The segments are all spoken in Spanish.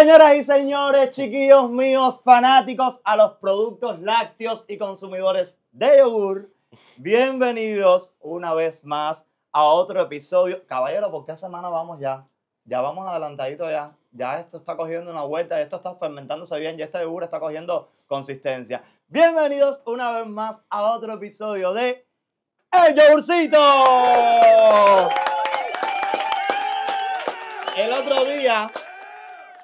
Señoras y señores, chiquillos míos, fanáticos a los productos lácteos y consumidores de yogur, bienvenidos una vez más a otro episodio. Caballero, ¿por qué semana vamos ya? Ya vamos adelantadito ya. Ya esto está cogiendo una vuelta, esto está fermentándose bien, y este yogur está cogiendo consistencia. Bienvenidos una vez más a otro episodio de El Yogurcito. El otro día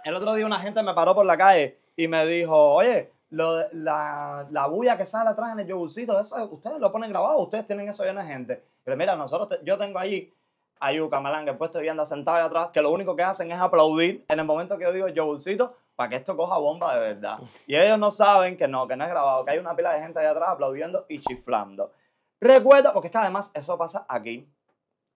el otro día una gente me paró por la calle y me dijo, oye, la, bulla que sale atrás en el yogurcito, eso, ustedes lo ponen grabado, ustedes tienen eso lleno de gente. Pero mira, nosotros, yo tengo ahí a Yuka Malanga, el puesto de anda sentado atrás, que lo único que hacen es aplaudir en el momento que yo digo yogurcito, para que esto coja bomba de verdad. Y ellos no saben que no, que no es grabado, que hay una pila de gente ahí atrás aplaudiendo y chiflando. Recuerda, porque es que además eso pasa aquí,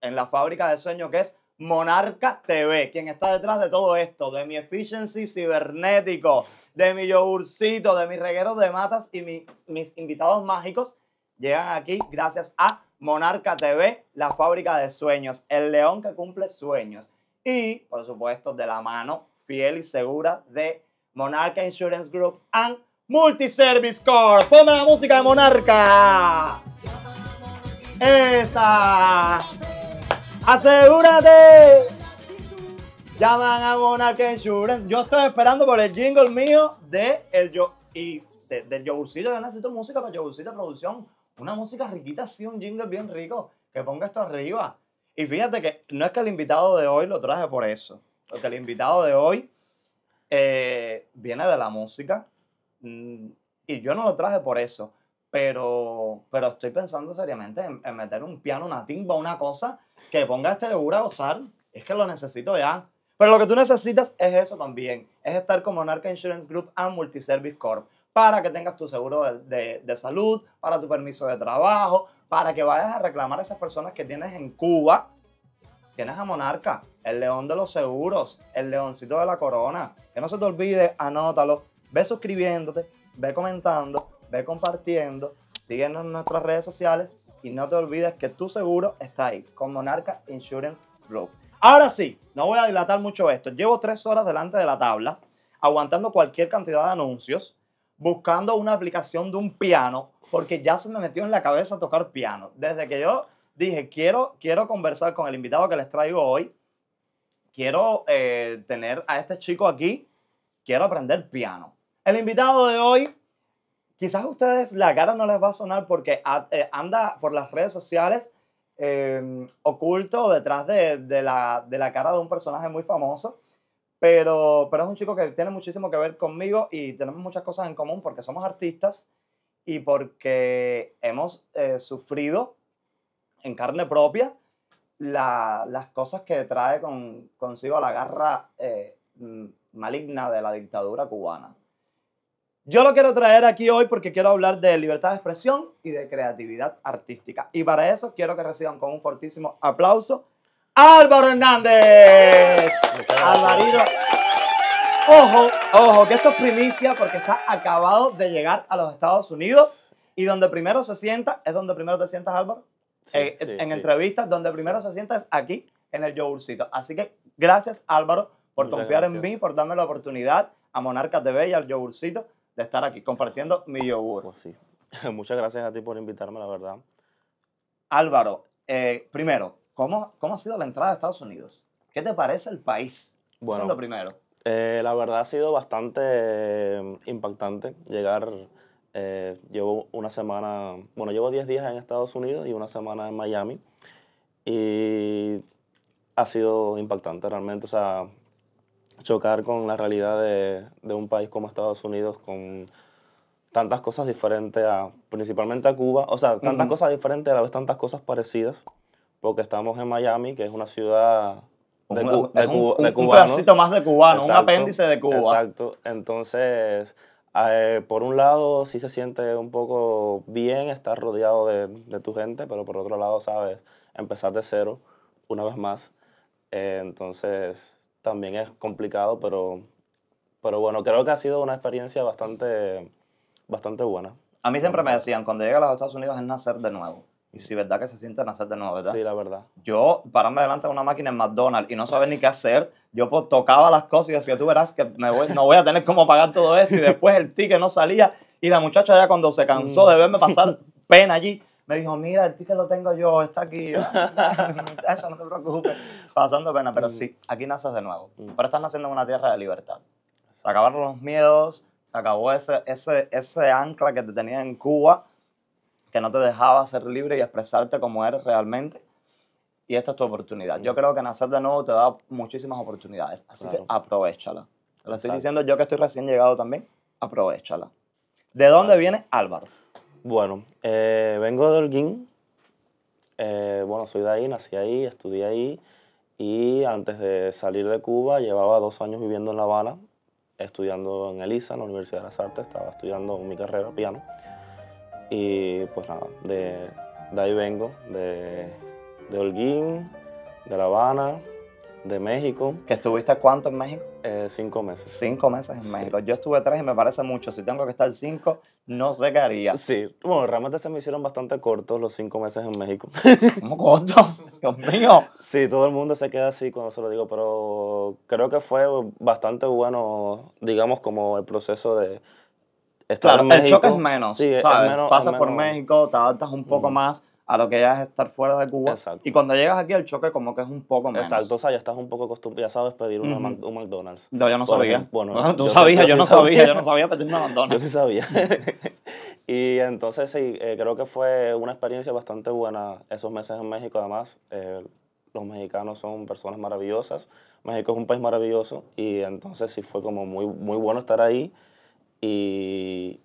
en la fábrica de sueño, que es Monarca TV, quien está detrás de todo esto, de mi efficiency cibernético, de mi yogurcito, de mis regueros de matas y mis, invitados mágicos, llegan aquí gracias a Monarca TV, la fábrica de sueños, el león que cumple sueños. Y, por supuesto, de la mano fiel y segura de Monarca Insurance Group and Multiservice Corp. Ponme la música de Monarca. Esa asegúrate. Llaman a Monarch Insurance. Yo estoy esperando por el jingle mío de el yo y del yogurcito. Yo necesito música para yogurcito producción. Una música riquita, así, un jingle bien rico. Que ponga esto arriba. Y fíjate que no es que el invitado de hoy lo traje por eso. Porque el invitado de hoy eh, viene de la música. Mm, y yo no lo traje por eso pero, pero estoy pensando seriamente en, meter un piano, una timba, una cosa que ponga este seguro a usar, Es que lo necesito ya. Pero lo que tú necesitas es eso también. Es estar con Monarca Insurance Group and Multiservice Corp. Para que tengas tu seguro de, de salud, para tu permiso de trabajo, para que vayas a reclamar a esas personas que tienes en Cuba. Tienes a Monarca, el león de los seguros, el leoncito de la corona. Que no se te olvide, anótalo, ve suscribiéndote, ve comentando ve compartiendo, síguenos en nuestras redes sociales y no te olvides que tu seguro está ahí con Monarca Insurance Group. Ahora sí, no voy a dilatar mucho esto. Llevo tres horas delante de la tabla, aguantando cualquier cantidad de anuncios, buscando una aplicación de un piano, porque ya se me metió en la cabeza tocar piano. Desde que yo dije, quiero, quiero conversar con el invitado que les traigo hoy, quiero eh, tener a este chico aquí, quiero aprender piano. El invitado de hoy quizás a ustedes la cara no les va a sonar porque ah, eh, anda por las redes sociales em, oculto detrás de, la, cara de un personaje muy famoso, pero, pero es un chico que tiene muchísimo que ver conmigo y tenemos muchas cosas en común porque somos artistas y porque hemos eh, sufrido en carne propia las cosas que trae consigo la garra eh, maligna de la dictadura cubana. Yo lo quiero traer aquí hoy porque quiero hablar de libertad de expresión y de creatividad artística. Y para eso quiero que reciban con un fortísimo aplauso Álvaro Hernández. Alvarito. Ojo, ojo, que esto es primicia porque está acabado de llegar a los Estados Unidos y donde primero se sienta, es donde primero te sientas Álvaro, eh, en entrevistas, donde primero se sienta es aquí en el yogurcito. Así que gracias Álvaro por confiar en mí, por darme la oportunidad a Monarcas TV y al yogurcito estar aquí compartiendo mi yogur. Pues sí. Muchas gracias a ti por invitarme, la verdad. Álvaro, eh, primero, ¿cómo, ¿cómo ha sido la entrada a Estados Unidos? ¿Qué te parece el país? Bueno, lo primero. Eh, la verdad ha sido bastante eh, impactante llegar. llevo una semana, bueno, llevo 10 días en Estados Unidos y una semana en Miami. Y ha sido impactante realmente. O chocar con la realidad de, un país como Estados Unidos con tantas cosas diferentes a, principalmente a Cuba, o sea, tantas cosas diferentes, a la vez tantas cosas parecidas, porque estamos en Miami, que es una ciudad de, pedacito más de cubano, un apéndice de Cuba. Exacto, entonces, eh, por un lado sí se siente un poco bien estar rodeado de, tu gente, pero por otro lado, sabes, empezar de cero una vez más, eh, entonces también es complicado, pero, pero bueno, creo que ha sido una experiencia bastante, bastante buena. A mí siempre me decían, cuando llegas a los Estados Unidos es nacer de nuevo. Y si sí, verdad que se siente nacer de nuevo, ¿verdad? Sí, la verdad. Yo, pararme delante de una máquina en McDonald's y no saber ni qué hacer, yo pues, tocaba las cosas y decía, tú verás que no voy a tener cómo pagar todo esto. Y después el ticket no salía. Y la muchacha ya cuando se cansó mm. de verme pasar pena allí, me dijo, mira, el ticket lo tengo yo, está aquí. eso no te preocupes. Pasando pena, pero mm. sí, aquí naces de nuevo. Mm. Pero estás naciendo en una tierra de libertad. Se acabaron los miedos, se acabó ese, ese, ese ancla que te tenía en Cuba, que no te dejaba ser libre y expresarte como eres realmente. Y esta es tu oportunidad. Yo mm. creo que nacer de nuevo te da muchísimas oportunidades, así que, que aprovechala. Lo estoy diciendo yo que estoy recién llegado también, aprovechala. ¿De dónde viene Álvaro? Bueno, eh, vengo de Holguín. Eh, bueno, soy de ahí, nací ahí, estudié ahí. Y antes de salir de Cuba, llevaba dos años viviendo en La Habana, estudiando en ELISA, en la Universidad de las Artes. Estaba estudiando mi carrera, piano. Y pues nada, de, ahí vengo, de, Holguín, de La Habana, de México. ¿Que estuviste cuánto en México? Eh, cinco meses. Cinco meses en México. Yo estuve tres y me parece mucho. Si tengo que estar cinco, no haría. Sí, bueno, realmente se me hicieron bastante cortos los cinco meses en México. ¿Cómo cortos? Dios mío. Sí, todo el mundo se queda así cuando se lo digo, pero creo que fue bastante bueno, digamos, como el proceso de... Estar claro, en México. el choque es menos, sí, ¿sabes? menos, Pasas por México, te adaptas un poco más a lo que ya es estar fuera de Cuba. Y cuando llegas aquí el choque como que es un poco menos. Exacto, o sea, ya estás un poco acostumbrado, ya sabes pedir un McDonald's. No, yo no sabía. bueno, tú sabías, yo no sabía. yo no sabía pedir un McDonald's. Yo sí sabía. y entonces sí, eh, creo que fue una experiencia bastante buena esos meses en México. Además, eh, los mexicanos son personas maravillosas. México es un país maravilloso y entonces sí fue como muy, muy bueno estar ahí. Y,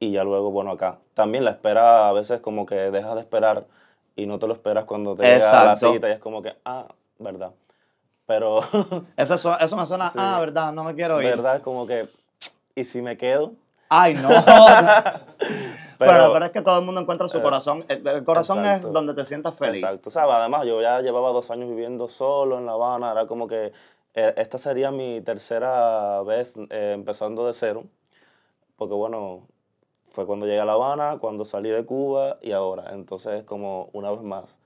y ya luego, bueno, acá. También la espera a veces como que dejas de esperar y no te lo esperas cuando te llega la cita y es como que, ah, verdad. Pero... eso, eso me suena, ah, verdad, no me quiero ir. Verdad, como que, ¿y si me quedo? Ay, no. Pero, pero, es que todo el mundo encuentra su eh, corazón. El, corazón es donde te sientas feliz. Exacto. ¿Sabes? Además, yo ya llevaba dos años viviendo solo en La Habana. Era como que eh, esta sería mi tercera vez eh, empezando de cero. Porque, bueno, fue cuando llegué a La Habana, cuando salí de Cuba y ahora. Entonces es como una vez más,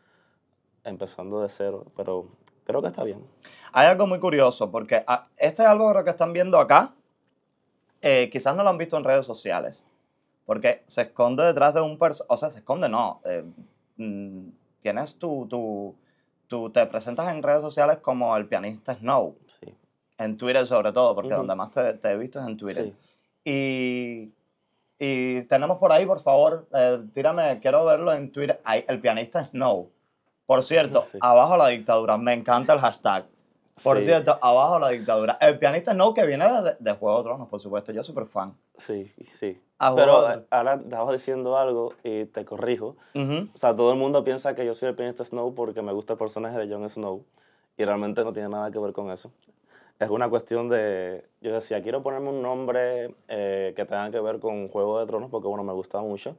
empezando de cero, pero creo que está bien. Hay algo muy curioso, porque este es algo que están viendo acá, eh, quizás no lo han visto en redes sociales, porque se esconde detrás de un personaje, o sea, se esconde, no. Eh, mm, tienes tu, tu, tu, te presentas en redes sociales como el pianista Snow. Sí. En Twitter sobre todo, porque donde más te, te, he visto es en Twitter. Sí. Y y tenemos por ahí, por favor, eh, tírame, quiero verlo en Twitter. Ahí, el pianista Snow. Por cierto, abajo la dictadura. Me encanta el hashtag. Por cierto, abajo la dictadura. El pianista Snow que viene de, Juego de Tronos, por supuesto. Yo súper fan. Sí, sí. Pero ahora estabas diciendo algo y te corrijo. O sea, todo el mundo piensa que yo soy el pianista Snow porque me gusta el personaje de Jon Snow. Y realmente no tiene nada que ver con eso es una cuestión de, yo decía, quiero ponerme un nombre eh, que tenga que ver con Juego de Tronos, porque bueno, me gusta mucho.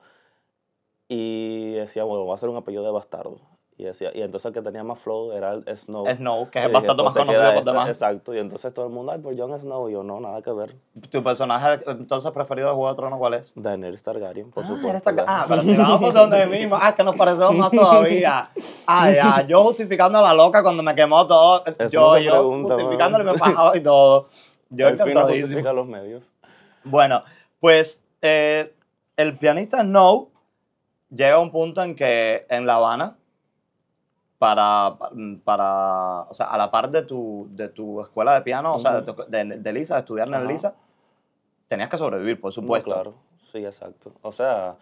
Y decía, bueno, voy a hacer un apellido de bastardo. Y, y entonces el que tenía más flow era el Snow. Snow, que es bastante más conocido por este? demás. Exacto, y entonces todo el mundo, ay, por pues Jon Snow, y yo no, nada que ver. ¿Tu personaje entonces preferido de Juego de Tronos cuál es? Daenerys Targaryen, por ah, supuesto. Ah, pero si vamos por donde mismo, ah, que nos parecemos más todavía. yo justificando a la loca cuando me quemó todo, yo, yo, justificándole me fajaba y todo. Yo Al fin no los medios. Bueno, pues eh, el pianista Snow llega a un punto en que en La Habana para, para o sea, a la par de tu, escuela de piano, o sea, de, Lisa, estudiar en Lisa, tenías que sobrevivir, por supuesto. claro, sí, exacto. O sea,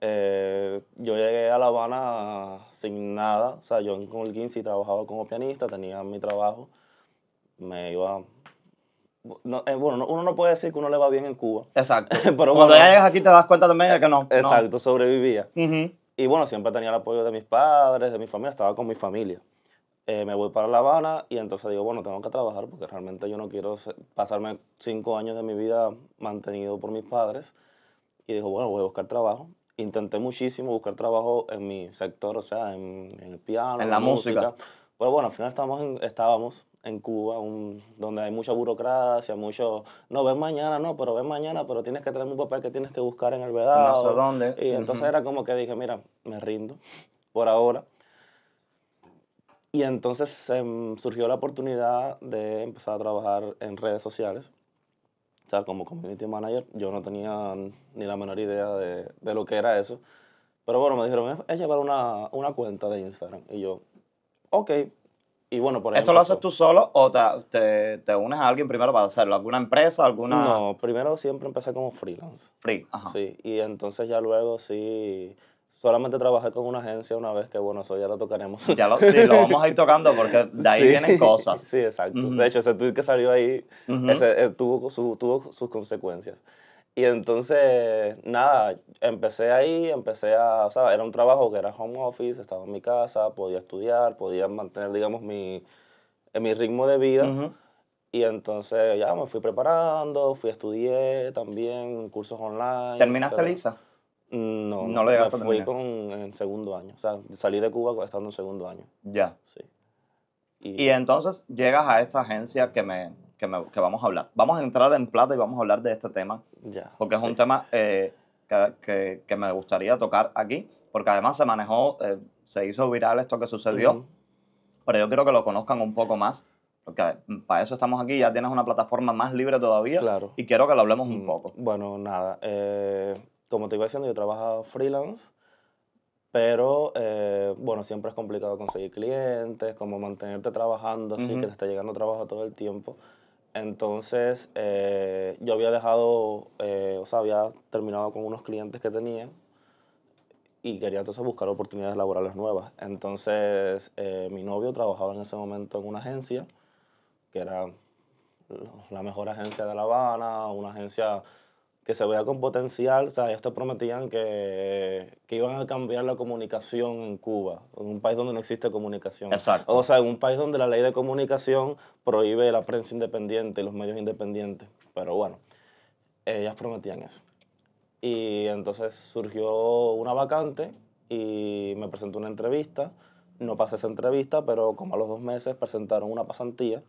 eh, yo llegué a La Habana sin nada. O sea, yo con el 15 trabajaba como pianista, tenía mi trabajo. Me iba. Eh, bueno, uno no puede decir que uno le va bien en Cuba. Exacto. Pero Cuando ya llegas aquí te das cuenta también de que no. Exacto, sobrevivía. Y bueno, siempre tenía el apoyo de mis padres, de mi familia, estaba con mi familia. Eh, me voy para La Habana y entonces digo, bueno, tengo que trabajar porque realmente yo no quiero pasarme cinco años de mi vida mantenido por mis padres. Y digo, bueno, voy a buscar trabajo. Intenté muchísimo buscar trabajo en mi sector, o sea, en, el piano. En la música. Pero bueno, al final estábamos, estábamos en Cuba, un, donde hay mucha burocracia, mucho, no, ven mañana, no, pero ven mañana, pero tienes que traerme un papel que tienes que buscar en el vedado. No sé dónde. Y entonces era como que dije, mira, me rindo por ahora. Y entonces surgió la oportunidad de empezar a trabajar en redes sociales. O sea, como community manager, yo no tenía ni la menor idea de, de lo que era eso. Pero bueno, me dijeron, es llevar una, una cuenta de Instagram. Y yo, ok, y bueno, por ejemplo, ¿Esto lo haces tú solo o te, te, unes a alguien primero para hacerlo? ¿Alguna empresa? alguna...? No, primero siempre empecé como freelance. Free, Sí, y entonces ya luego sí... Solamente trabajé con una agencia una vez, que bueno, eso ya lo tocaremos. Ya lo, sí, lo vamos a ir tocando porque de ahí vienen cosas. Sí, exacto. De hecho, ese tweet que salió ahí eh, tuvo, tuvo sus consecuencias. Y entonces, nada, empecé ahí, empecé a, o sea, era un trabajo que era home office, estaba en mi casa, podía estudiar, podía mantener, digamos, mi, eh, mi ritmo de vida. Y entonces ya me fui preparando, fui a estudiar también cursos online. ¿Terminaste Lisa? No, no lo me fui con, en segundo año. O sea, salí de Cuba estando en segundo año. Ya. Sí. y entonces llegas a esta agencia que me, que, que, vamos a hablar. Vamos a entrar en plata y vamos a hablar de este tema, porque es un tema eh, que, que, me gustaría tocar aquí, porque además se manejó, eh, se hizo viral esto que sucedió, pero yo quiero que lo conozcan un poco más, porque para eso estamos aquí, ya tienes una plataforma más libre todavía, claro. y quiero que lo hablemos un mm, poco. Bueno, nada, eh, como te iba diciendo, yo trabajo freelance. Pero, bueno, siempre es complicado conseguir clientes, como mantenerte trabajando así, que te está llegando trabajo todo el tiempo. Entonces, eh, yo había dejado, eh, o sea, había terminado con unos clientes que tenía y quería entonces buscar oportunidades laborales nuevas. Entonces, eh, mi novio trabajaba en ese momento en una agencia, que era la mejor agencia de La Habana, una agencia que se vea con potencial, o sea, ellos te prometían que, que, iban a cambiar la comunicación en Cuba, en un país donde no existe comunicación. O sea, en un país donde la ley de comunicación prohíbe la prensa independiente y los medios independientes. Pero bueno, ellas prometían eso. Y entonces surgió una vacante y me presentó una entrevista. No pasé esa entrevista, pero como a los dos meses presentaron una pasantía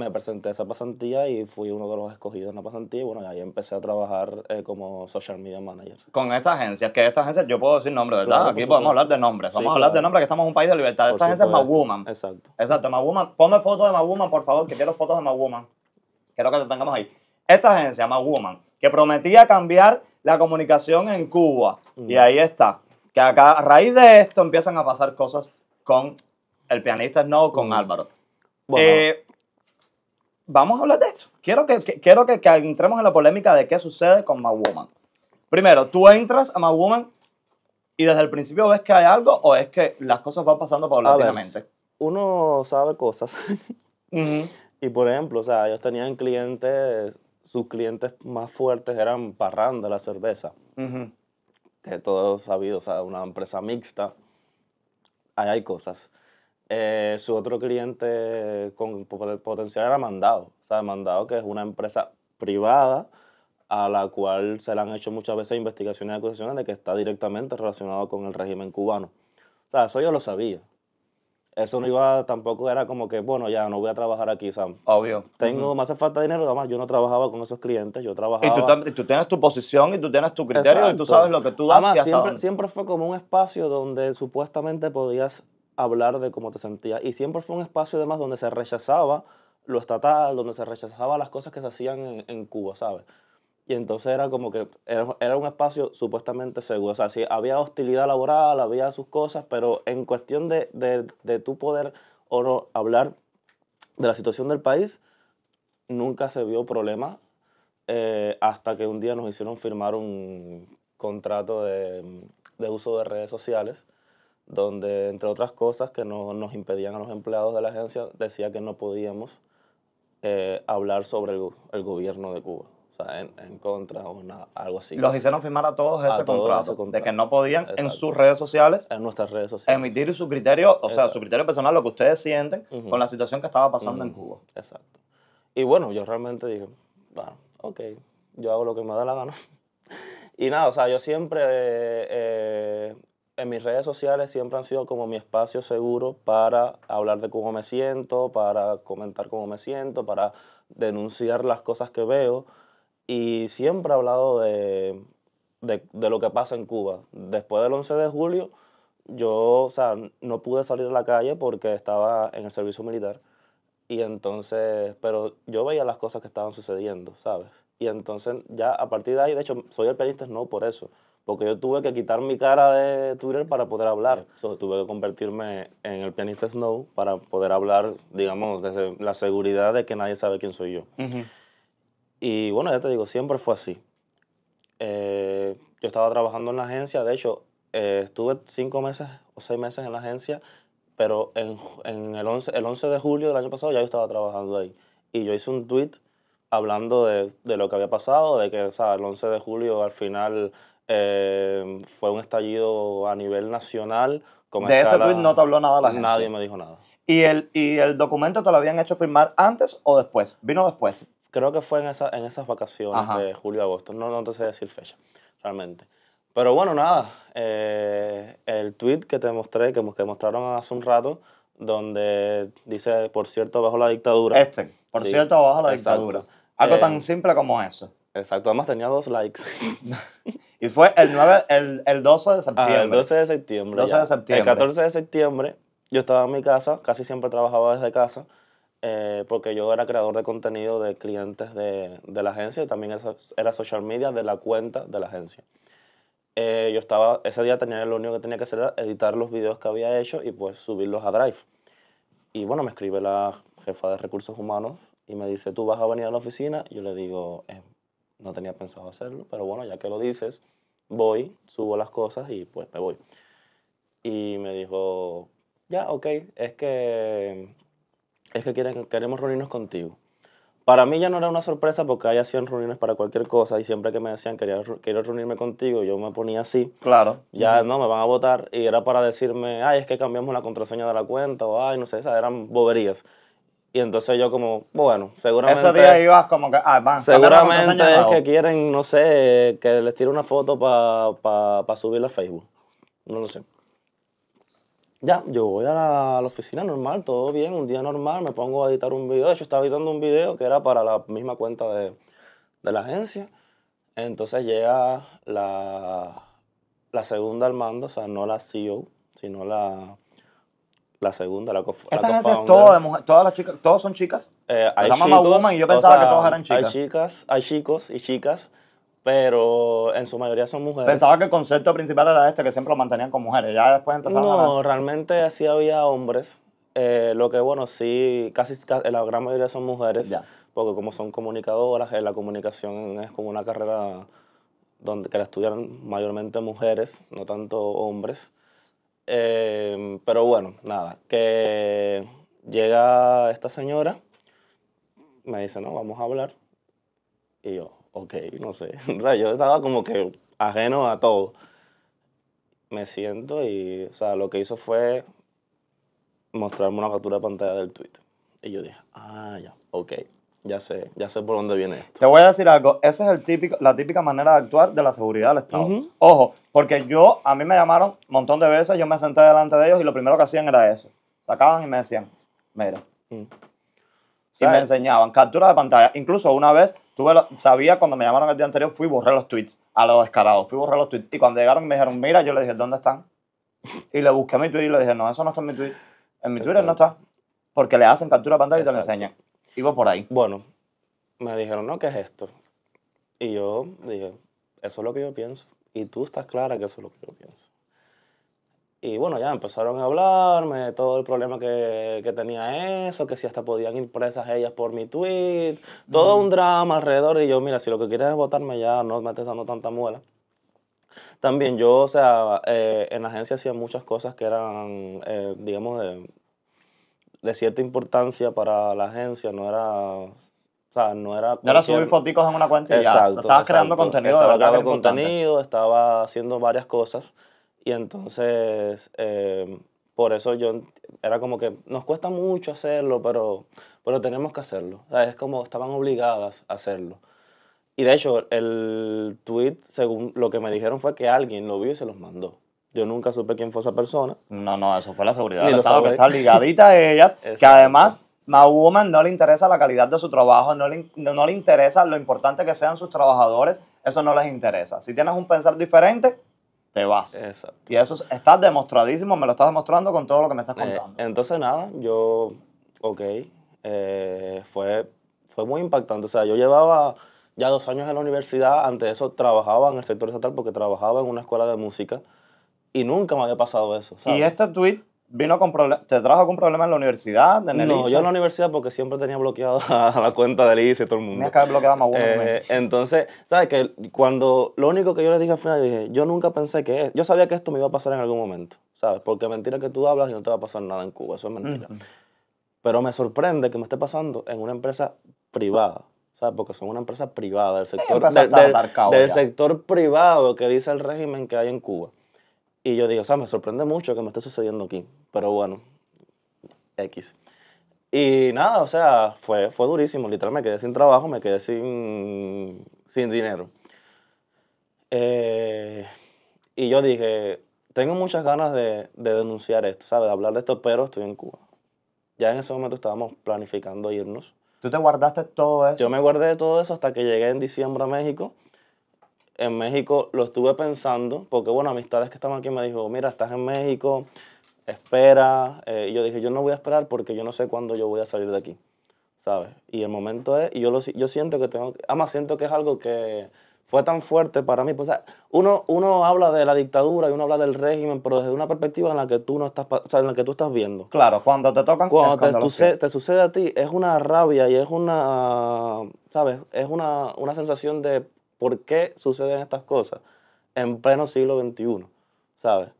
me presenté a esa pasantía y fui uno de los escogidos en la pasantía y bueno, ahí empecé a trabajar eh, como social media manager. Con esta agencia, que esta agencia, yo puedo decir nombre, ¿verdad? Aquí podemos hablar de nombres, vamos a hablar de nombres que estamos en un país de libertad. Esta agencia es Woman. Exacto. Exacto, woman ponme fotos de woman por favor, que quiero fotos de woman Quiero que te tengamos ahí. Esta agencia, woman que prometía cambiar la comunicación en Cuba. Y ahí está. Que acá, a raíz de esto empiezan a pasar cosas con el pianista no con Álvaro. Eh, vamos a hablar de esto. Quiero que, quiero que, entremos en la polémica de qué sucede con My Woman. Primero, tú entras a My Woman y desde el principio ves que hay algo o es que las cosas van pasando paulatinamente. uno sabe cosas. Y por ejemplo, o sea, ellos tenían clientes, sus clientes más fuertes eran Parranda, la cerveza. Que todo sabido, o sea, una empresa mixta. Ahí hay cosas. Eh, su otro cliente con potencial era Mandado. O sea, Mandado, que es una empresa privada a la cual se le han hecho muchas veces investigaciones y acusaciones de que está directamente relacionado con el régimen cubano. O sea, eso yo lo sabía. Eso no iba, tampoco era como que, bueno, ya no voy a trabajar aquí, Sam. Obvio. Tengo, más me hace falta dinero, además yo no trabajaba con esos clientes, yo trabajaba... Y tú, tienes tu posición, y tú tienes tu criterio, y tú sabes lo que tú das. Además, hasta siempre, siempre fue como un espacio donde supuestamente podías hablar de cómo te sentías. Y siempre fue un espacio además donde se rechazaba lo estatal, donde se rechazaba las cosas que se hacían en, Cuba, ¿sabes? Y entonces era como que era, un espacio supuestamente seguro. O sea, sí, había hostilidad laboral, había sus cosas, pero en cuestión de, de, tu poder o no hablar de la situación del país, nunca se vio problema eh, hasta que un día nos hicieron firmar un contrato de, de uso de redes sociales donde entre otras cosas que no, nos impedían a los empleados de la agencia, decía que no podíamos eh, hablar sobre el, gobierno de Cuba. O sea, en, contra o algo así. Los hicieron firmar a todos, ese, contrato, de que no podían en sus redes sociales, en nuestras redes sociales, emitir su criterio, o sea, su criterio personal, lo que ustedes sienten con la situación que estaba pasando en Cuba. Exacto. Y bueno, yo realmente dije, bueno, ok, yo hago lo que me da la gana. Y nada, o sea, yo siempre eh, eh, en mis redes sociales siempre han sido como mi espacio seguro para hablar de cómo me siento, para comentar cómo me siento, para denunciar las cosas que veo. Y siempre he hablado de, de, lo que pasa en Cuba. Después del 11 de julio, yo o sea, no pude salir a la calle porque estaba en el servicio militar. Y entonces, pero yo veía las cosas que estaban sucediendo, ¿sabes? Y entonces ya a partir de ahí, de hecho, soy el periodista no por eso, porque yo tuve que quitar mi cara de Twitter para poder hablar. tuve que convertirme en el pianista Snow para poder hablar, digamos, desde la seguridad de que nadie sabe quién soy yo. Y bueno, ya te digo, siempre fue así. Eh, yo estaba trabajando en la agencia, de hecho, eh, estuve cinco meses o seis meses en la agencia, pero en, el, 11, el 11 de julio del año pasado ya yo estaba trabajando ahí. Y yo hice un tweet hablando de, lo que había pasado, de que sea, el 11 de julio al final Em, fue un estallido a nivel nacional. de ese tweet no te habló nada la gente. Nadie me dijo nada. ¿Y el, ¿Y el documento te lo habían hecho firmar antes o después? ¿Vino después? Creo que fue en, en esas vacaciones de julio-agosto. No, no te sé decir fecha, realmente. Pero bueno, nada. Eh, el tweet que te mostré, que, que mostraron hace un rato, donde dice, por cierto, bajo la dictadura. Este, por cierto, bajo la dictadura. Algo tan eh, simple como eso. Exacto, además tenía dos likes. y fue el, 9, el, el 12 ah, de septiembre. el 12 de septiembre. El 14 de septiembre yo estaba en mi casa, casi siempre trabajaba desde casa, eh, porque yo era creador de contenido de clientes de, de, la agencia y también era social media de la cuenta de la agencia. Eh, yo estaba, ese día tenía lo único que tenía que hacer era editar los videos que había hecho y pues subirlos a Drive. Y bueno, me escribe la jefa de recursos humanos y me dice, ¿tú vas a venir a la oficina? yo le digo, eh, no tenía pensado hacerlo, pero bueno, ya que lo dices, voy, subo las cosas y pues me voy. Y me dijo, ya, ok, es que, es que queremos reunirnos contigo. Para mí ya no era una sorpresa porque había hacían reuniones para cualquier cosa y siempre que me decían quería quiero reunirme contigo, yo me ponía así. Claro. Ya no, me van a votar y era para decirme, ay, es que cambiamos la contraseña de la cuenta o ay, no sé, esas eran boberías. Y entonces yo como, bueno, seguramente... Ese día ibas como que, ah, van, Seguramente es que quieren, no sé, que les tire una foto para subirla a Facebook. No lo sé. Ya, yo voy a la, oficina normal, todo bien, un día normal, me pongo a editar un video. De hecho, estaba editando un video que era para la misma cuenta de, de la agencia. Entonces llega la, la segunda al mando, o sea, no la CEO, sino la la segunda, la la todas, las chicas, todos son chicas. Eh, hay chicos, y yo pensaba que todos eran chicas. Hay chicos y chicas, pero en su mayoría son mujeres. Pensaba que el concepto principal era este, que siempre lo mantenían con mujeres. Ya después empezaron No, realmente así había hombres. Eh, lo que bueno, sí, casi, la gran mayoría son mujeres. Porque como son comunicadoras, eh, la comunicación es como una carrera donde que la estudian mayormente mujeres, no tanto hombres. Em, pero bueno, nada, que llega esta señora, me dice, no, vamos a hablar. Y yo, ok, no sé. yo estaba como que ajeno a todo. Me siento y, o sea, lo que hizo fue mostrarme una captura de pantalla del tweet. Y yo dije, ah, ya, ok ya sé, ya sé por dónde viene esto. Te voy a decir algo, esa es el típico, la típica manera de actuar de la seguridad del Estado. Ojo, porque yo, a mí me llamaron un montón de veces, yo me senté delante de ellos y lo primero que hacían era eso. Sacaban y me decían, mira. Mm. Y me eh, enseñaban captura de pantalla. Incluso una vez, tuve sabía cuando me llamaron el día anterior, fui a borré los tweets a los descarados. Fui borré los tweets. Y cuando llegaron me dijeron, mira, yo le dije, ¿dónde están? Y le busqué mi tweet y le dije, no, eso no está en mi tweet. En mi Twitter no está. Porque le hacen captura de pantalla y te lo enseñan. Iba por ahí. Bueno, me dijeron, no, ¿qué es esto? Y yo dije, eso es lo que yo pienso. Y tú estás clara que eso es lo que yo pienso. Y bueno, ya empezaron a hablarme de todo el problema que, que, tenía eso, que si hasta podían ir presas ellas por mi tweet, todo mm. un drama alrededor. Y yo, mira, si lo que quieres es votarme ya, no me estés dando tanta muela. También yo, o sea, eh, en la agencia hacía muchas cosas que eran, eh, digamos, de, de cierta importancia para la agencia, no era o sea, no era. era subir fotos en una cuenta y exacto, ya. creando contenido estaba Creando contenido, estaba haciendo varias cosas. Y entonces, eh, por eso yo. Era como que nos cuesta mucho hacerlo, pero, pero tenemos que hacerlo. O sea, es como estaban obligadas a hacerlo. Y de hecho, el tweet, según lo que me dijeron, fue que alguien lo vio y se los mandó. Yo nunca supe quién fue esa persona. No, no, eso fue la seguridad del Estado, que está ligadita a ellas, que además a Woman no le interesa la calidad de su trabajo, no le, no le interesa lo importante que sean sus trabajadores, eso no les interesa. Si tienes un pensar diferente, te vas. Y eso está demostradísimo, me lo estás demostrando con todo lo que me estás eh, contando. entonces, nada, yo, ok, eh, fue, fue muy impactante. O sea, yo llevaba ya dos años en la universidad, antes de eso trabajaba en el sector estatal porque trabajaba en una escuela de música y nunca me había pasado eso. Y este tweet vino con te trajo con problemas en la universidad, No, yo en la universidad porque siempre tenía bloqueado a la cuenta del ICE y todo el mundo. Me acabé más bueno. entonces, ¿sabes que Cuando lo único que yo le dije al final, dije, yo nunca pensé que yo sabía que esto me iba a pasar en algún momento, ¿sabes? Porque mentira que tú hablas y no te va a pasar nada en Cuba, eso es mentira. Pero me sorprende que me esté pasando en una empresa privada. ¿sabes? Porque son una empresa privada, del sector, del sector privado que dice el régimen que hay en Cuba. Y yo digo, o sea, me sorprende mucho que me esté sucediendo aquí, pero bueno, X. Y nada, o sea, fue, fue durísimo, literal, me quedé sin trabajo, me quedé sin, sin dinero. Eh, y yo dije, tengo muchas ganas de, de, denunciar esto, ¿sabes? De hablar de esto, pero estoy en Cuba. Ya en ese momento estábamos planificando irnos. ¿Tú te guardaste todo eso? Yo me guardé todo eso hasta que llegué en diciembre a México en México lo estuve pensando, porque bueno, amistades que estaban aquí me dijo, mira, estás en México, espera. Eh, y yo dije, yo no voy a esperar porque yo no sé cuándo yo voy a salir de aquí, ¿sabes? Y el momento es, y yo, lo, yo siento que tengo, además siento que es algo que fue tan fuerte para mí. Pues, sea, uno, uno habla de la dictadura y uno habla del régimen, pero desde una perspectiva en la que tú no estás, o sea, en la que tú estás viendo. Claro, cuando te tocan. Cuando, te, sucede, a ti, es una rabia y es una, ¿sabes? Es una, una sensación de ¿Por qué suceden estas cosas en pleno siglo XXI? ¿Sabes?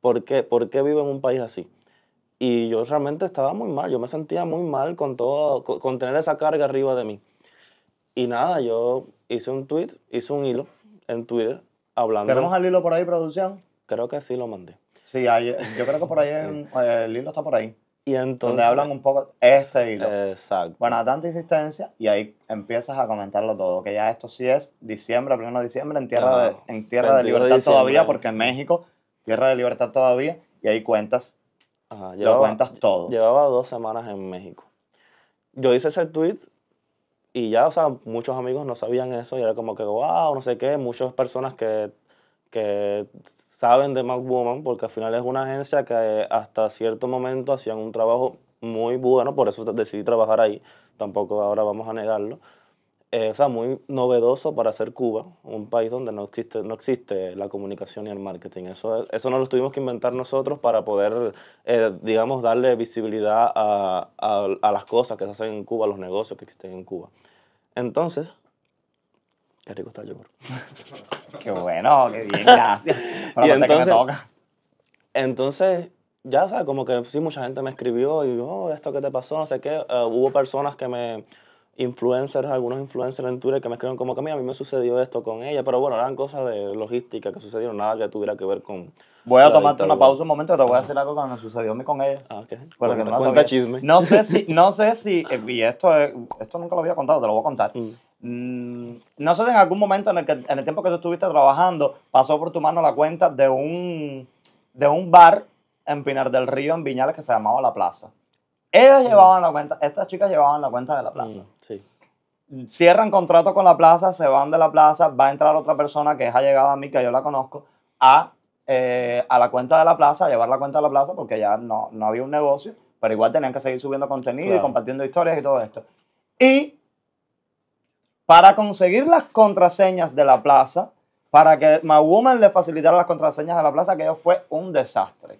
¿Por qué, ¿Por qué vivo en un país así? Y yo realmente estaba muy mal, yo me sentía muy mal con, todo, con, tener esa carga arriba de mí. Y nada, yo hice un tweet, hice un hilo en Twitter hablando. ¿Tenemos el hilo por ahí, producción? Creo que sí lo mandé. Sí, yo creo que por ahí eh, el hilo está por ahí. Y entonces, donde hablan un poco este hilo. Exacto. Bueno, a tanta insistencia y ahí empiezas a comentarlo todo, que ya esto sí es diciembre, primero de diciembre, en Tierra, de, en tierra de Libertad todavía, porque en México, Tierra de Libertad todavía, y ahí cuentas, lo cuentas todo. Llevaba dos semanas en México. Yo hice ese tweet y ya, o sea, muchos amigos no sabían eso y era como que, wow, no sé qué, muchas personas que que saben de MacWoman, porque al final es una agencia que hasta cierto momento hacían un trabajo muy bueno, por eso decidí trabajar ahí, tampoco ahora vamos a negarlo. es eh, o sea, muy novedoso para hacer Cuba, un país donde no existe, no existe la comunicación y el marketing. Eso, eso no lo tuvimos que inventar nosotros para poder, eh, digamos, darle visibilidad a, a las cosas que se hacen en Cuba, los negocios que existen en Cuba. Entonces, Qué rico está el yogur. qué bueno, qué bien, gracias. y entonces, toca. entonces, ya sabes, como que sí, mucha gente me escribió y, oh, esto que te pasó, no sé qué. Eh, hubo personas que me, influencers, algunos influencers en Twitter que me escribieron como que, mira, a mí me sucedió esto con ella, pero bueno, eran cosas de logística que sucedieron, nada que tuviera que ver con... Voy a tomarte una pausa un momento, te voy a decir algo que me sucedió a mí con ella. Ah, ok. no, no sé si, no sé si, eh, y esto, esto nunca lo había contado, te lo voy a contar. Mm. Mm, no sé si en algún momento en el, en el tiempo que tú estuviste trabajando pasó por tu mano la cuenta de un, de un bar en Pinar del Río, en Viñales, que se llamaba La Plaza. Ellos mm. llevaban la cuenta, estas chicas llevaban la cuenta de La Plaza. Mm, sí. Cierran contrato con La Plaza, se van de La Plaza, va a entrar otra persona que es llegado a mí, que yo la conozco, eh, a, la cuenta de La Plaza, a llevar la cuenta de La Plaza, porque ya no, no había un negocio, pero igual tenían que seguir subiendo contenido y compartiendo historias y todo esto. Y para conseguir las contraseñas de la plaza, para que My le facilitara las contraseñas de la plaza, que fue un desastre.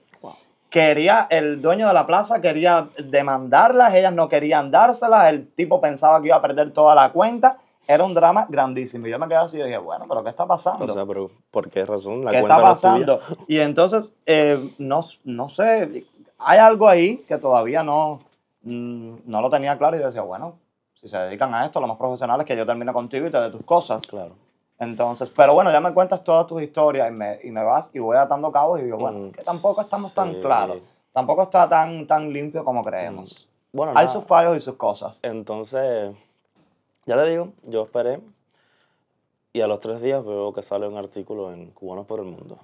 Quería, el dueño de la plaza quería demandarlas, ellas no querían dárselas, el tipo pensaba que iba a perder toda la cuenta. Era un drama grandísimo. Y yo me quedé así y dije, bueno, pero ¿qué está pasando? O sea, pero ¿por qué razón? La cuenta está pasando? y entonces, eh, no, no sé, hay algo ahí que todavía no, mm, no lo tenía claro y yo decía, bueno, si se dedican a esto, lo más profesional es que yo termino contigo y te dé tus cosas. Claro. Entonces, pero bueno, ya me cuentas todas tus historias y me, vas y voy atando cabos y digo, bueno, mm, que tampoco estamos tan claros, tampoco está tan, tan limpio como creemos. Mm. Bueno, Hay sus fallos y sus cosas. Entonces, ya le digo, yo esperé y a los tres días veo que sale un artículo en Cubanos por el Mundo.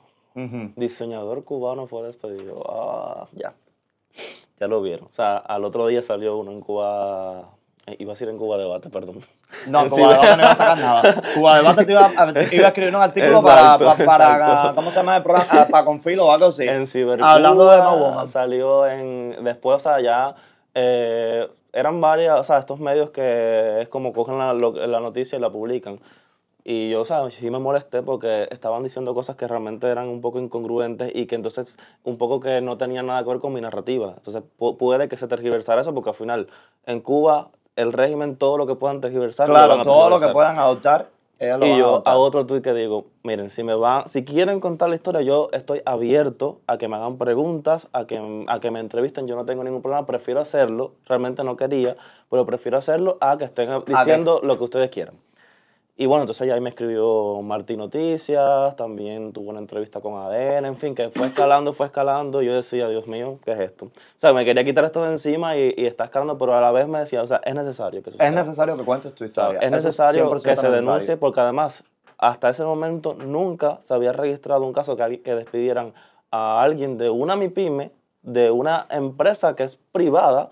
Diseñador cubano fue despedido. Ah, ya. Ya lo vieron. O sea, al otro día salió uno en Cuba eh, iba a ir en Cuba Debate, perdón. No, en Cuba Debate no iba a sacar nada. Cuba Debate te iba, a, escribir un artículo para, para, ¿cómo se llama el programa? Ah, para Confilo o algo así. En Cibercuba Hablando de Mawoma. Salió en, después, o sea, ya eh, eran varias, o sea, estos medios que es como cogen la, la noticia y la publican. Y yo, o sea, sí me molesté porque estaban diciendo cosas que realmente eran un poco incongruentes y que entonces un poco que no tenían nada que ver con mi narrativa. Entonces puede que se tergiversara eso porque al final en Cuba el régimen todo lo que puedan tergiversar. Claro, todo lo que puedan adoptar. Lo y yo a, otro tuit que digo, miren, si me van, si quieren contar la historia, yo estoy abierto a que me hagan preguntas, a que, a que me entrevisten, yo no tengo ningún problema, prefiero hacerlo, realmente no quería, pero prefiero hacerlo a que estén diciendo lo que ustedes quieran. Y bueno, entonces ahí me escribió Martín Noticias, también tuvo una entrevista con ADN, en fin, que fue escalando, fue escalando. Y yo decía, Dios mío, ¿qué es esto? O sea, me quería quitar esto de encima y, está escalando, pero a la vez me decía, o sea, es necesario que Es necesario que cuentes tu historia. es necesario que se denuncie, porque además, hasta ese momento nunca se había registrado un caso que, que despidieran a alguien de una MIPYME, de una empresa que es privada,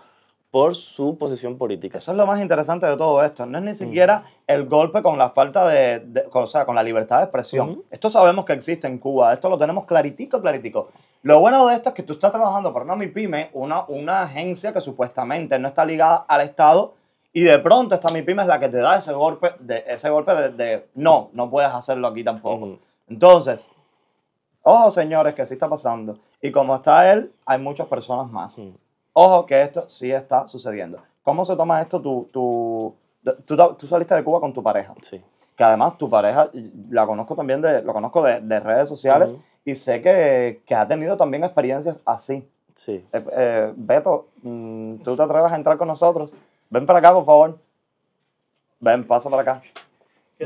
por su posición política. Eso es lo más interesante de todo esto. No es ni mm. siquiera el golpe con la falta de, o sea, con la libertad de expresión. Esto sabemos que existe en Cuba, esto lo tenemos claritico, claritico. Lo bueno de esto es que tú estás trabajando para una pyme una, una agencia que supuestamente no está ligada al Estado, y de pronto esta PYME es la que te da ese golpe de, ese golpe de, no, no puedes hacerlo aquí tampoco. Entonces, ojo señores, que sí está pasando. Y como está él, hay muchas personas más. Mm. Ojo que esto sí está sucediendo. ¿Cómo se toma esto? Tú, tu tú, saliste de Cuba con tu pareja. Sí. Que además tu pareja la conozco también de, lo conozco de, de redes sociales y sé que, que, ha tenido también experiencias así. Sí. Eh, eh, Beto, mm, ¿tú te atreves a entrar con nosotros? Ven para acá, por favor. Ven, pasa para acá.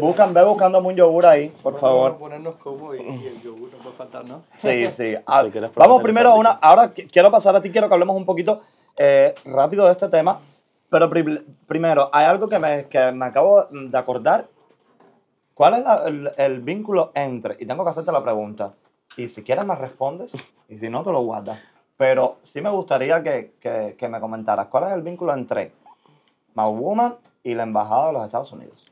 Buscan, ve buscando un yogur ahí, por favor. Vamos a ponernos como y, el yogur no puede faltar, ¿no? Sí, sí. Ah, vamos primero a una. Ahora quiero pasar a ti, quiero que hablemos un poquito eh, rápido de este tema. Pero primero, hay algo que me, que me acabo de acordar. ¿Cuál es el, vínculo entre? Y tengo que hacerte la pregunta. Y si quieres me respondes, y si no, te lo guardas. Pero sí me gustaría que, que, que me comentaras cuál es el vínculo entre Mau Woman y la Embajada de los Estados Unidos.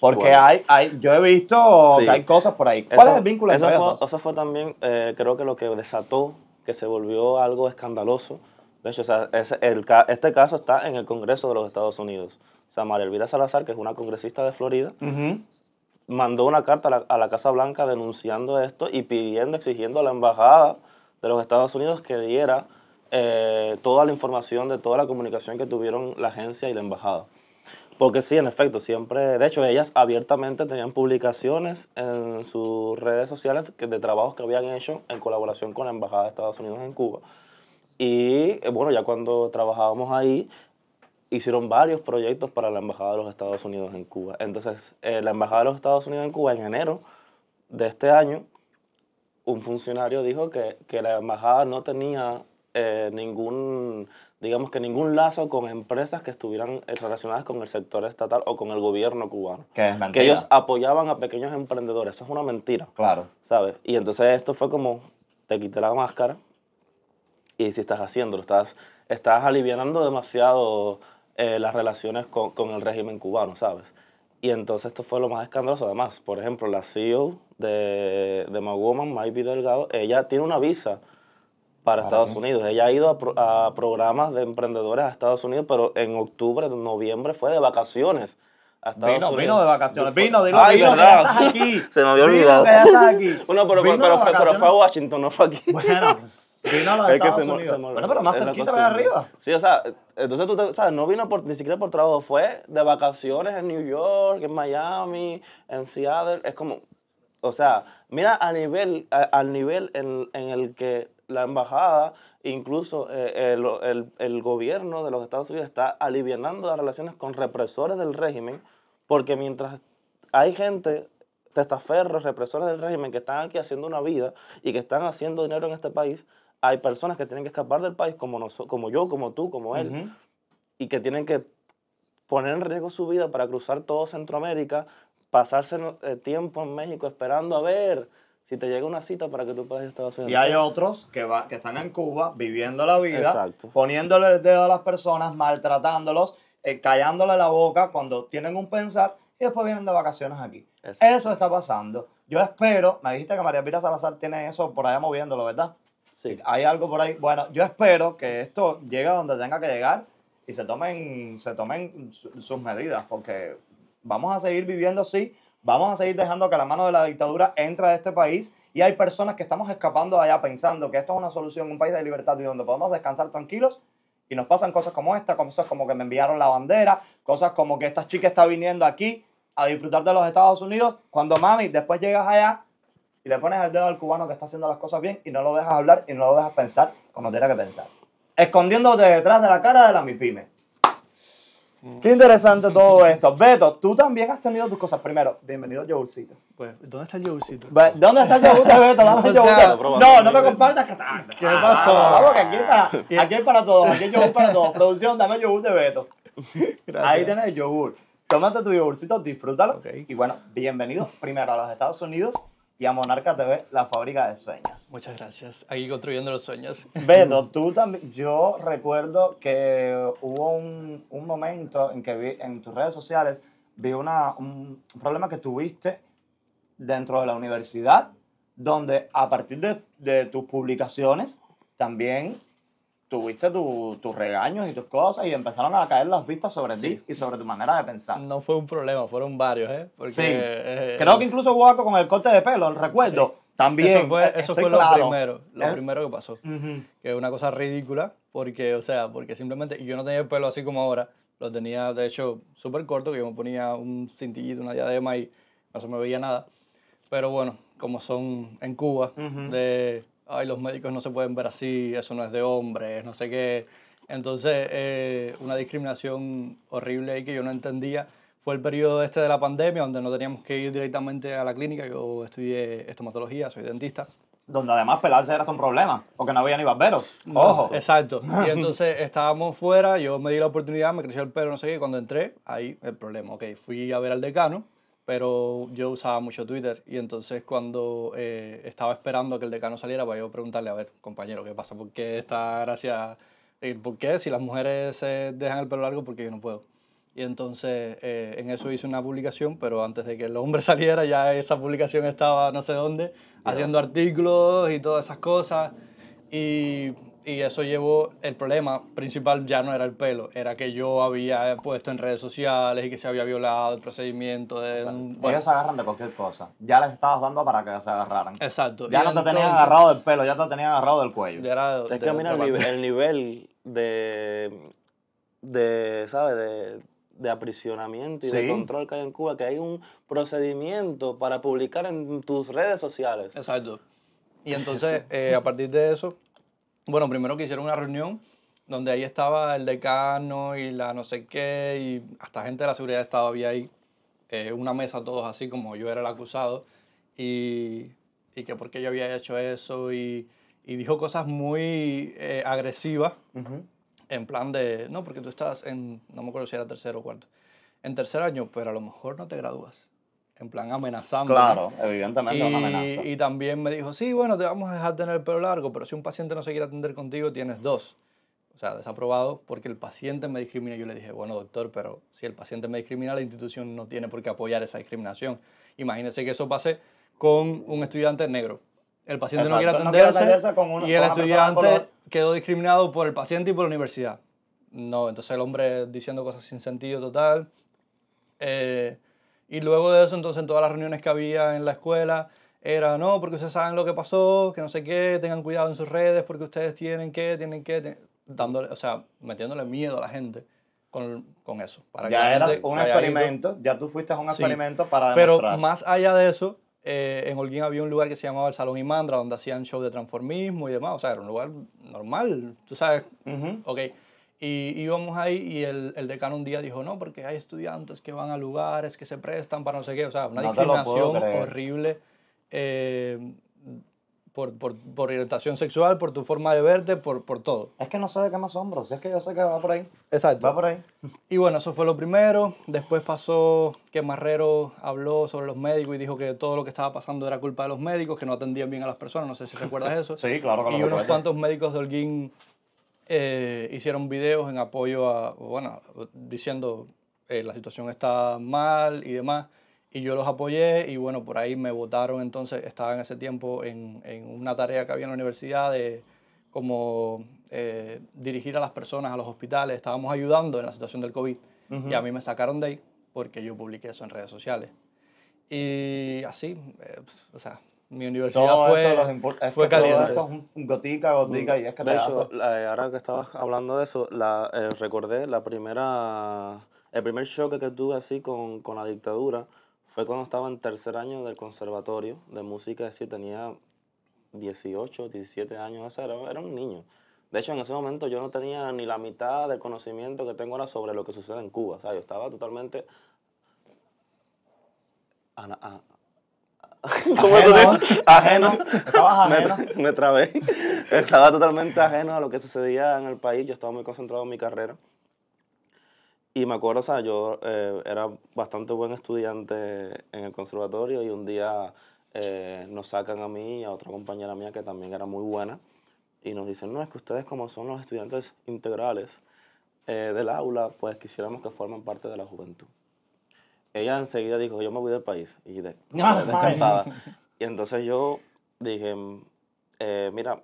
Porque hay, yo he visto hay cosas por ahí. ¿Cuál es el vínculo eso fue, eso fue también, eh, creo que lo que desató que se volvió algo escandaloso. De hecho, o este caso está en el Congreso de los Estados Unidos. O sea, María Elvira Salazar, que es una congresista de Florida, mandó una carta a la, Casa Blanca denunciando esto y pidiendo, exigiendo a la Embajada de los Estados Unidos que diera eh, toda la información de toda la comunicación que tuvieron la agencia y la Embajada. Porque sí, en efecto, siempre, de hecho, ellas abiertamente tenían publicaciones en sus redes sociales de trabajos que habían hecho en colaboración con la Embajada de Estados Unidos en Cuba. Y eh, bueno, ya cuando trabajábamos ahí, hicieron varios proyectos para la Embajada de los Estados Unidos en Cuba. Entonces, eh, la Embajada de los Estados Unidos en Cuba, en enero de este año, un funcionario dijo que, que la Embajada no tenía eh, ningún, digamos que ningún lazo con empresas que estuvieran eh, relacionadas con el sector estatal o con el gobierno cubano. Que ellos apoyaban a pequeños emprendedores. Eso es una mentira. Claro. ¿Sabes? Y entonces esto fue como, te quité la máscara y si estás haciéndolo, estás, estás aliviando demasiado eh, las relaciones con, el régimen cubano, ¿sabes? Y entonces esto fue lo más escandaloso. Además, por ejemplo, la CEO de, de My Woman, Maybe Delgado, ella tiene una visa para, Estados Unidos. Ella ha ido a, programas de emprendedores a Estados Unidos, pero en octubre, noviembre fue de vacaciones. A Estados vino, Unidos. vino de vacaciones, vino, de Ay, vino, verdad. aquí. Se me había olvidado. Vino, pero, pero, fue, a Washington, no fue aquí. Bueno, vino a los Estados Unidos. bueno, pero más cerquita de arriba. Sí, o sea, entonces tú sabes, no vino por, ni siquiera por trabajo, fue de vacaciones en New York, en Miami, en Seattle. Es como, o sea, mira a nivel, al nivel en, en el que la embajada, incluso eh, el, el, el, gobierno de los Estados Unidos está aliviando las relaciones con represores del régimen, porque mientras hay gente, testaferros, represores del régimen que están aquí haciendo una vida y que están haciendo dinero en este país, hay personas que tienen que escapar del país como, como yo, como tú, como él, y que tienen que poner en riesgo su vida para cruzar todo Centroamérica, pasarse eh, tiempo en México esperando a ver si te llega una cita para que tú puedas estar... a Y hay otros que, va, que están en Cuba viviendo la vida, poniéndole el dedo a las personas, maltratándolos, eh, callándole la boca cuando tienen un pensar y después vienen de vacaciones aquí. Eso está pasando. Yo espero, me dijiste que María Pira Salazar tiene eso por allá moviéndolo, ¿verdad? Sí. Hay algo por ahí. Bueno, yo espero que esto llegue a donde tenga que llegar y se tomen, se tomen sus medidas, porque vamos a seguir viviendo así vamos a seguir dejando que la mano de la dictadura entre a este país y hay personas que estamos escapando allá pensando que esto es una solución, un país de libertad y donde podemos descansar tranquilos y nos pasan cosas como esta, cosas como que me enviaron la bandera, cosas como que esta chica está viniendo aquí a disfrutar de los Estados Unidos, cuando mami, después llegas allá y le pones el dedo al cubano que está haciendo las cosas bien y no lo dejas hablar y no lo dejas pensar cuando tiene que pensar. Escondiéndote detrás de la cara de la mipime. Mm. Qué interesante todo esto. Beto, tú también has tenido tus cosas. Primero, bienvenido yogurcito. Pues, ¿dónde está el yogurcito? ¿Dónde está el yogurcito, Beto? Dame el pues, yogurcito. No, no me compartas que ¿Qué pasó? Ah, que aquí, está, para todos. Aquí es yogur para todos. Producción, dame el yogur de Beto. Ahí tienes el yogur. Tómate tu yogurcito, disfrútalo. Y bueno, bienvenido primero a los Estados Unidos y a Monarca TV, la fábrica de sueños. Muchas gracias. Aquí construyendo los sueños. Beto, tú también. Yo recuerdo que hubo un, momento en que vi en tus redes sociales vi una, un problema que tuviste dentro de la universidad, donde a partir de tus publicaciones también tuviste tus regaños y tus cosas y empezaron a caer las vistas sobre ti y sobre tu manera de pensar. No fue un problema, fueron varios, ¿eh? sí. Eh, Creo que eh, incluso Guaco con el corte de pelo, el recuerdo, también. Eso fue, eso fue lo primero, lo ¿Eh? primero que pasó. Que es una cosa ridícula, porque, o sea, porque simplemente yo no tenía el pelo así como ahora, lo tenía de hecho súper corto, que yo me ponía un cintillito, una diadema y no se me veía nada. Pero bueno, como son en Cuba, de ay, los médicos no se pueden ver así, eso no es de hombres, no sé qué. Entonces, eh, una discriminación horrible ahí que yo no entendía. Fue el periodo este de la pandemia, donde no teníamos que ir directamente a la clínica. Yo estudié estomatología, soy dentista. Donde además pelarse era un problema, porque no había ni barberos. Ojo. Exacto. Y entonces estábamos fuera, yo me di la oportunidad, me creció el pelo, no sé qué, cuando entré, ahí el problema. Ok, fui a ver al decano pero yo usaba mucho Twitter y entonces cuando eh, estaba esperando a que el decano saliera voy pues, yo preguntarle, a ver, compañero, ¿qué pasa? ¿Por qué esta gracia? Eh, ¿Por qué si las mujeres se dejan el pelo largo? Porque yo no puedo. Y entonces eh, en eso hice una publicación, pero antes de que el hombre saliera ya esa publicación estaba no sé dónde, haciendo artículos y todas esas cosas. Y y eso llevó el problema principal ya no era el pelo, era que yo había puesto en redes sociales y que se había violado el procedimiento de ellos se agarran de cualquier cosa. Ya les estabas dando para que se agarraran. Exacto. Ya no te tenían agarrado del pelo, ya te tenían agarrado del cuello. Era, es que mira el, nivel, el nivel de de, ¿sabes? De, de aprisionamiento y de control que hay en Cuba, que hay un procedimiento para publicar en tus redes sociales. Exacto. Y entonces, eh, a partir de eso, bueno, primero que hicieron una reunión donde ahí estaba el decano y la no sé qué, y hasta gente de la seguridad estaba había ahí, eh, una mesa todos así como yo era el acusado, y, y que porque yo había hecho eso, y, y dijo cosas muy eh, agresivas, en plan de, no, porque tú estás en, no me acuerdo si era tercero o cuarto, en tercer año, pero a lo mejor no te gradúas en plan amenazando. Claro, evidentemente y, una amenaza. Y también me dijo, sí, bueno, te vamos a dejar tener el pelo largo, pero si un paciente no se quiere atender contigo, tienes dos. O sea, desaprobado porque el paciente me discrimina. Yo le dije, bueno, doctor, pero si el paciente me discrimina, la institución no tiene por qué apoyar esa discriminación. Imagínese que eso pase con un estudiante negro. El paciente no quiere atenderse, y el estudiante quedó discriminado por el paciente y por la universidad. No, entonces el hombre diciendo cosas sin sentido total. Eh, y luego de eso, entonces, en todas las reuniones que había en la escuela, era, no, porque ustedes saben lo que pasó, que no sé qué, tengan cuidado en sus redes, porque ustedes tienen que, tienen que, dándole, o sea, metiéndole miedo a la gente con, con eso. Para ya era un experimento, ya tú fuiste a un experimento para demostrar. Pero más allá de eso, eh, en Holguín había un lugar que se llamaba el Salón Imandra, donde hacían shows de transformismo y demás, o sea, era un lugar normal, tú sabes, ok. Y íbamos ahí y el, decano un día dijo, no, porque hay estudiantes que van a lugares, que se prestan para no sé qué, o sea, una discriminación horrible eh, por, por, por, orientación sexual, por tu forma de verte, por, por todo. Es que no sé de qué más asombro, si es que yo sé que va por ahí. Exacto. Va por ahí. Y bueno, eso fue lo primero, después pasó que Marrero habló sobre los médicos y dijo que todo lo que estaba pasando era culpa de los médicos, que no atendían bien a las personas, no sé si recuerdas eso. sí, claro que Y unos cuantos médicos de Holguín eh, hicieron videos en apoyo a, bueno, diciendo eh, la situación está mal y demás. Y yo los apoyé y bueno, por ahí me votaron entonces, estaba en ese tiempo en, en una tarea que había en la universidad de como eh, dirigir a las personas a los hospitales, estábamos ayudando en la situación del COVID. Y a mí me sacaron de ahí porque yo publiqué eso en redes sociales. Y así, o sea, mi universidad fue, fue caliente. esto es gotica, gotica y es que de hecho, eh, ahora que estabas hablando de eso, la, eh, recordé la primera, el primer choque que tuve así con, con, la dictadura fue cuando estaba en tercer año del conservatorio de música, es decir, tenía 18, 17 años, era, era un niño. De hecho, en ese momento yo no tenía ni la mitad del conocimiento que tengo ahora sobre lo que sucede en Cuba. O sea, yo estaba totalmente ¿Cómo ajeno, tú ajeno. ajeno. Me, trabé. Estaba totalmente ajeno a lo que sucedía en el país. Yo estaba muy concentrado en mi carrera. Y me acuerdo, o sea, yo eh, era bastante buen estudiante en el conservatorio y un día eh, nos sacan a mí y a otra compañera mía que también era muy buena y nos dicen, no, es que ustedes como son los estudiantes integrales eh, del aula, pues quisiéramos que formen parte de la juventud ella enseguida dijo, yo me voy del país. Y ah, Y entonces yo dije, eh, mira,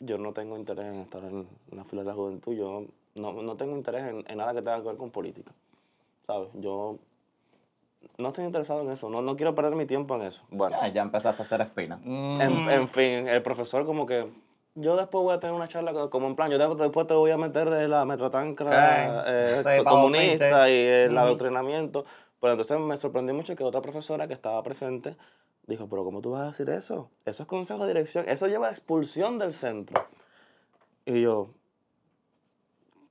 yo no tengo interés en estar en la fila de la juventud, yo no, no tengo interés en, nada que tenga que ver con política. ¿Sabes? Yo no estoy interesado en eso, no, no quiero perder mi tiempo en eso. Bueno, ya, empezaste a hacer espina. Mm. En, fin, el profesor como que, yo después voy a tener una charla, como en plan, yo después te voy a meter la metratancra eh, comunista y el adoctrinamiento. Pero entonces me sorprendió mucho que otra profesora que estaba presente dijo, pero ¿cómo tú vas a decir eso? Eso es consejo de dirección, eso lleva a expulsión del centro. Y yo,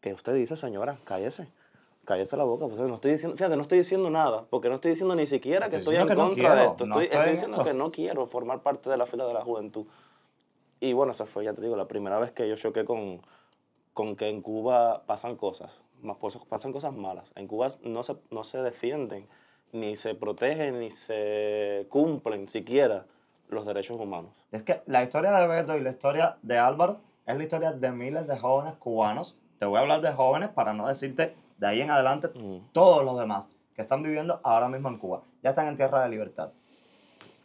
¿qué usted dice, señora? Cállese. Cállese la boca, pues, no estoy diciendo, fíjate, no estoy diciendo nada, porque no estoy diciendo ni siquiera que estoy, en contra de esto, estoy, diciendo que no quiero formar parte de la fila de la juventud. Y bueno, esa fue, ya te digo, la primera vez que yo choqué con, con que en Cuba pasan cosas más pasan cosas malas. En Cuba no se, no se defienden, ni se protegen, ni se cumplen siquiera los derechos humanos. Es que la historia de Beto y la historia de Álvaro es la historia de miles de jóvenes cubanos. Te voy a hablar de jóvenes para no decirte de ahí en adelante mm. todos los demás que están viviendo ahora mismo en Cuba. Ya están en tierra de libertad.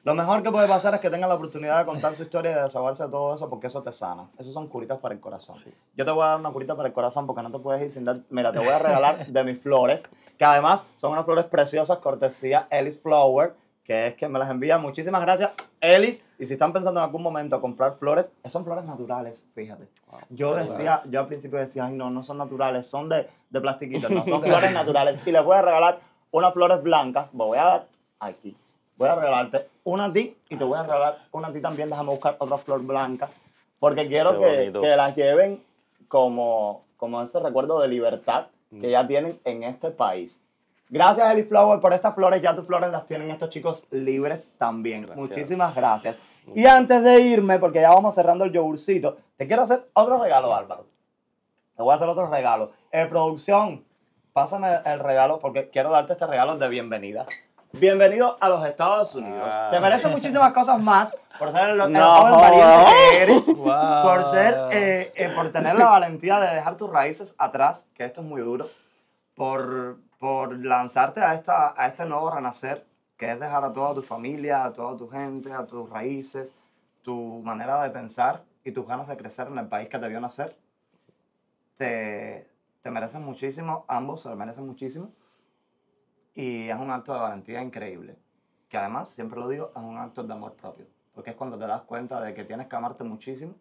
Lo mejor que puede pasar es que tengan la oportunidad de contar su historia y de desahogarse todo eso porque eso te sana. Esos son curitas para el corazón. Yo te voy a dar una curita para el corazón porque no te puedes ir sin dar... Mira, te voy a regalar de mis flores, que además son unas flores preciosas, cortesía Ellis Flower, que es que me las envía. Muchísimas gracias, Ellis. Y si están pensando en algún momento comprar flores, son flores naturales, fíjate. yo decía, yo al principio decía, ay no, no son naturales, son de, de plastiquitos, no, son flores naturales. Y les voy a regalar unas flores blancas, me voy a dar aquí voy a regalarte una a ti y te voy a regalar una a ti también. Déjame buscar otra flor blanca. Porque quiero que, que, las lleven como, como ese recuerdo de libertad que mm. ya tienen en este país. Gracias, Eli Flower, por estas flores. Ya tus flores las tienen estos chicos libres también. Muchísimas gracias. Y antes de irme, porque ya vamos cerrando el yogurcito, te quiero hacer otro regalo, Álvaro. Te voy a hacer otro regalo. Eh, producción, pásame el regalo porque quiero darte este regalo de bienvenida. Bienvenido a los Estados Unidos. Ah. Te mereces muchísimas cosas más por ser el, que eres, por, ser, eh, eh, por tener la valentía de dejar tus raíces atrás, que esto es muy duro, por, por lanzarte a, esta, a este nuevo renacer, que es dejar a toda tu familia, a toda tu gente, a tus raíces, tu manera de pensar y tus ganas de crecer en el país que te vio nacer. Te, te mereces muchísimo, ambos se lo merecen muchísimo. Y es un acto de valentía increíble, que además, siempre lo digo, es un acto de amor propio, porque es cuando te das cuenta de que tienes que amarte muchísimo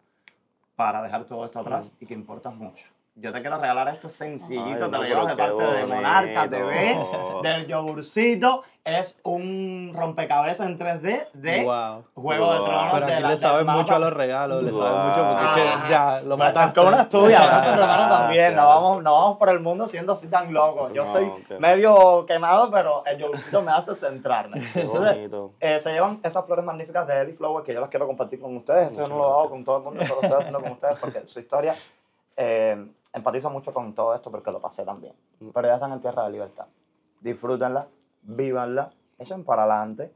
para dejar todo esto atrás y que importas mucho yo te quiero regalar esto sencillito, te lo llevo de parte de Monarca TV, del yogurcito. Es un rompecabezas en 3D de Juego de Tronos. Pero aquí le saben mucho a los regalos, le saben mucho porque es que ya lo mataste. Como una estudia, ahora se prepara también. No vamos, no vamos por el mundo siendo así tan locos. Yo estoy medio quemado, pero el yogurcito me hace centrarme. Entonces, eh, se llevan esas flores magníficas de Ellie Flower que yo las quiero compartir con ustedes. Esto yo no lo hago con todo el mundo, pero lo estoy haciendo con ustedes porque su historia... Eh, empatizo mucho con todo esto porque lo pasé también. Mm. Pero ya están en tierra de libertad. Disfrútenla, vívanla, echen para adelante.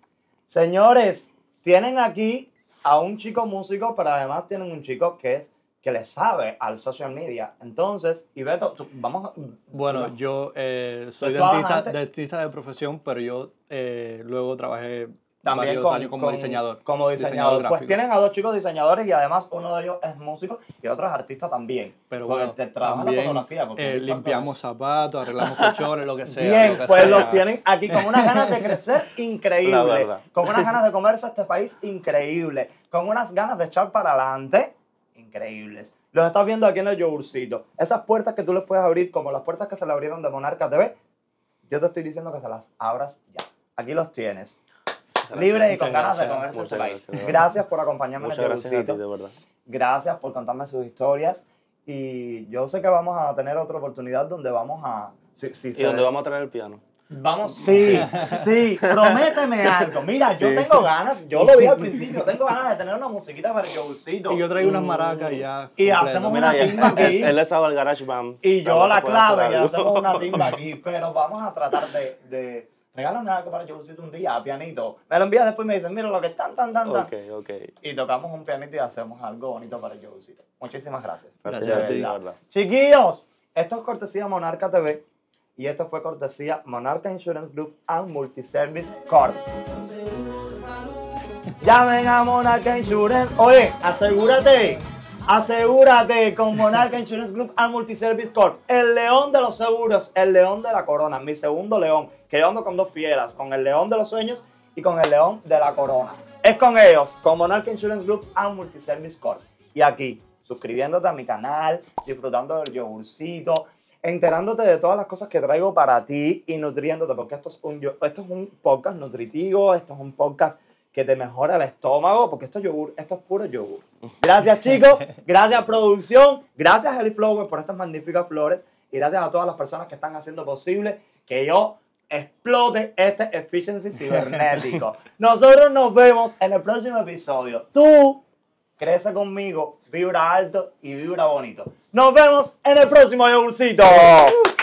Señores, tienen aquí a un chico músico, pero además tienen un chico que es que le sabe al social media. Entonces, y vamos a, Bueno, yo eh, soy dentista, dentista, de profesión, pero yo eh, luego trabajé también como diseñador. Como diseñador. pues tienen a dos chicos diseñadores y además uno de ellos es músico y otro es artista también. Pero fotografía. Eh, limpiamos zapatos, arreglamos colchones, lo que sea. Bien, pues los tienen aquí con unas ganas de crecer increíble. Con unas ganas de comerse este país increíble. Con unas ganas de echar para adelante increíbles. Los estás viendo aquí en el yogurcito. Esas puertas que tú les puedes abrir, como las puertas que se le abrieron de Monarca TV, yo te estoy diciendo que se las abras ya. Aquí los tienes libre y con ganas de comerse país. Gracias, por acompañarme muchas en el gracias, gracias por contarme sus historias. Y yo sé que vamos a tener otra oportunidad donde vamos a. Si, si y donde vamos a traer el piano. Vamos. Sí, sí, prométeme algo. Mira, yo tengo ganas, yo lo dije al principio, tengo ganas de tener una musiquita para el showcito. Y yo traigo unas mm. maracas ya. Y hacemos una timba aquí. Él le sabe el garage band. Y yo la clave y hacemos una timba aquí. Pero vamos a tratar de regálame algo para yo un día, pianito. Me lo envías después y me dicen, mira lo que están, tan, tan, tan. Ok, Y tocamos un pianito y hacemos algo bonito para yo Muchísimas gracias. Gracias, Chiquillos, esto es cortesía Monarca TV y esto fue cortesía Monarca Insurance Group and Multiservice Corp. Llamen a Monarca Insurance. Oye, asegúrate Asegúrate con Monarca Insurance Group and Multiservice Corp. El león de los seguros, el león de la corona, mi segundo león. quedando con dos fieras, con el león de los sueños y con el león de la corona. Es con ellos, con Monarca Insurance Group and Multiservice Corp. Y aquí, suscribiéndote a mi canal, disfrutando del yogurcito, enterándote de todas las cosas que traigo para ti y nutriéndote, porque esto es un, esto es un podcast nutritivo, esto es un podcast que te mejora el estómago, porque esto es yogur, esto es puro yogur. Gracias chicos, gracias producción, gracias Eli Flower por estas magníficas flores y gracias a todas las personas que están haciendo posible que yo explote este efficiency cibernético. Nosotros nos vemos en el próximo episodio. Tú crece conmigo, vibra alto y vibra bonito. Nos vemos en el próximo yogurcito. Uh.